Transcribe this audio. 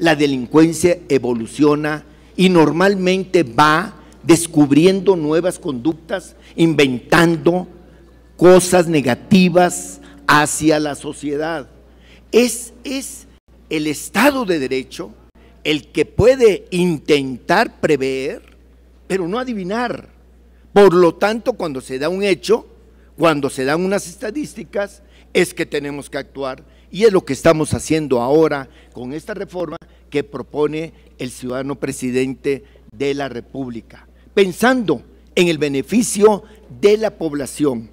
la delincuencia evoluciona y normalmente va descubriendo nuevas conductas, inventando cosas negativas hacia la sociedad. Es, es el Estado de Derecho el que puede intentar prever, pero no adivinar. Por lo tanto, cuando se da un hecho, cuando se dan unas estadísticas, es que tenemos que actuar. Y es lo que estamos haciendo ahora con esta reforma que propone el ciudadano presidente de la República, pensando en el beneficio de la población.